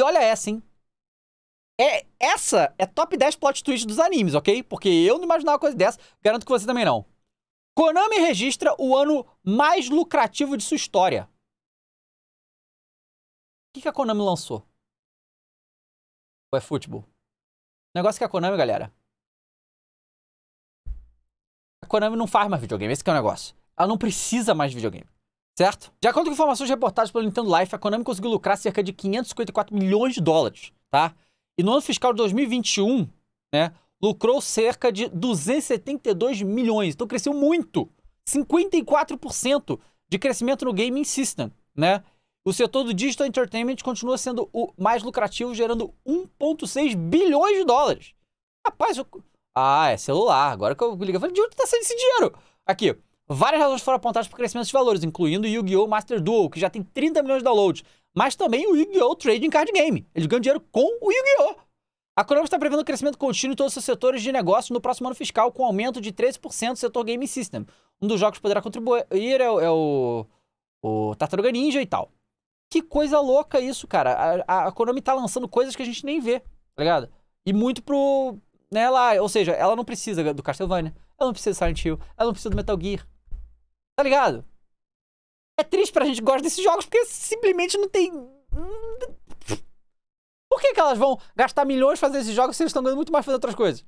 E olha essa, hein? É, essa é top 10 plot twist dos animes, ok? Porque eu não imaginava uma coisa dessa, garanto que você também não. Konami registra o ano mais lucrativo de sua história. O que, que a Konami lançou? Ou é futebol? O negócio que a Konami, galera. A Konami não faz mais videogame, esse é o negócio. Ela não precisa mais de videogame certo? De acordo com informações reportadas pelo Nintendo Life, a Konami conseguiu lucrar cerca de 554 milhões de dólares, tá? E no ano fiscal de 2021, né, lucrou cerca de 272 milhões. Então cresceu muito, 54% de crescimento no gaming system, né? O setor do digital entertainment continua sendo o mais lucrativo, gerando 1.6 bilhões de dólares. Rapaz, eu... ah, é celular. Agora que eu liguei, eu falei, de onde tá saindo esse dinheiro? Aqui, Várias razões foram apontadas para o crescimento dos valores, incluindo o Yu-Gi-Oh! Master Duel, que já tem 30 milhões de downloads, mas também o Yu-Gi-Oh! Trading Card Game. Eles ganham dinheiro com o Yu-Gi-Oh! A Konami está prevendo um crescimento contínuo em todos os setores de negócio no próximo ano fiscal, com aumento de 13% no setor Game System. Um dos jogos que poderá contribuir é, é o, o Tartaruga Ninja e tal. Que coisa louca isso, cara. A, a, Konami está lançando coisas que a gente nem vê, tá ligado? E muito pro. Né, lá, ou seja, ela não precisa do Castlevania, ela não precisa do Silent Hill, ela não precisa do Metal Gear, Tá ligado? É triste pra gente que gosta desses jogos porque simplesmente não tem. Por que, que elas vão gastar milhões fazendo esses jogos se eles estão ganhando muito mais fazendo outras coisas?